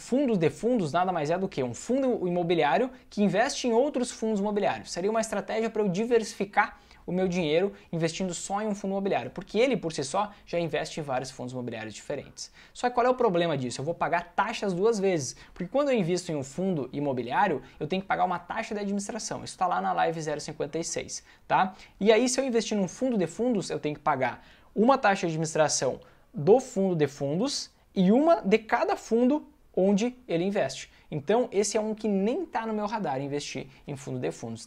fundos de fundos nada mais é do que um fundo imobiliário que investe em outros fundos imobiliários. Seria uma estratégia para eu diversificar o meu dinheiro investindo só em um fundo imobiliário, porque ele por si só já investe em vários fundos imobiliários diferentes. Só que qual é o problema disso? Eu vou pagar taxas duas vezes, porque quando eu invisto em um fundo imobiliário, eu tenho que pagar uma taxa de administração. Isso está lá na live 056, tá? E aí, se eu investir num fundo de fundos, eu tenho que pagar uma taxa de administração do fundo de fundos e uma de cada fundo onde ele investe. Então, esse é um que nem está no meu radar investir em fundo de fundos.